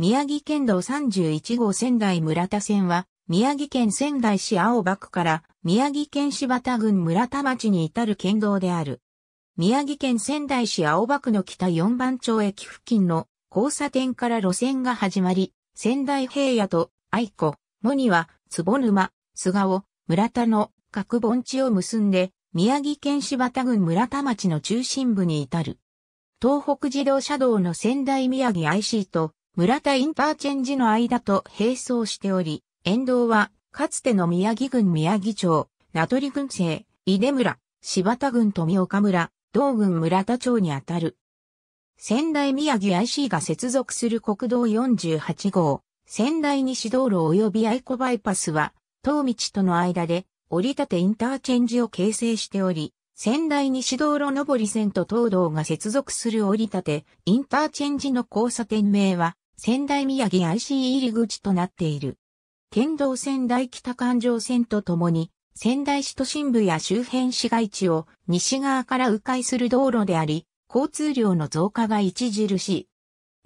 宮城県道31号仙台村田線は、宮城県仙台市青葉区から宮城県柴田郡村田町に至る県道である。宮城県仙台市青葉区の北4番町駅付近の交差点から路線が始まり、仙台平野と愛子、モニは、坪沼、菅尾、村田の各盆地を結んで、宮城県柴田郡村田町の中心部に至る。東北自動車道の仙台宮城 IC と村田インターチェンジの間と並走しており、沿道は、かつての宮城郡宮城町、名取郡西、井出村、柴田郡富岡村、道郡村田町にあたる。仙台宮城 IC が接続する国道48号、仙台西道路及び愛子バイパスは、東道との間で、折り立てインターチェンジを形成しており、仙台西道路上り線と東道が接続する折り立て、インターチェンジの交差点名は、仙台宮城 IC 入り口となっている。県道仙台北環状線とともに、仙台市都心部や周辺市街地を西側から迂回する道路であり、交通量の増加が著しい。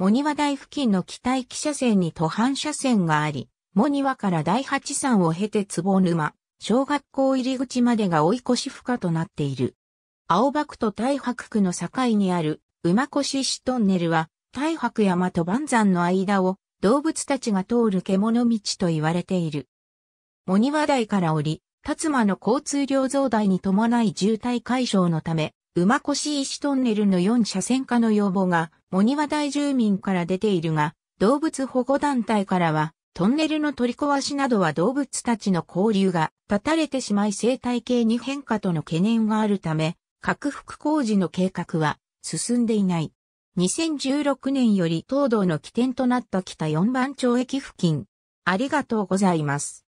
ニワ台付近の北行き車線に途半車線があり、ニワから第八山を経て坪沼、小学校入り口までが追い越し不可となっている。青葉区と大白区の境にある馬越市トンネルは大白山と万山の間を動物たちが通る獣道と言われている。モニワ台から降り、辰馬の交通量増大に伴い渋滞解消のため、馬越石トンネルの4車線化の要望が、モニワ台住民から出ているが、動物保護団体からは、トンネルの取り壊しなどは動物たちの交流が断たれてしまい生態系に変化との懸念があるため、拡幅工事の計画は進んでいない。2016年より東道の起点となった北四番町駅付近。ありがとうございます。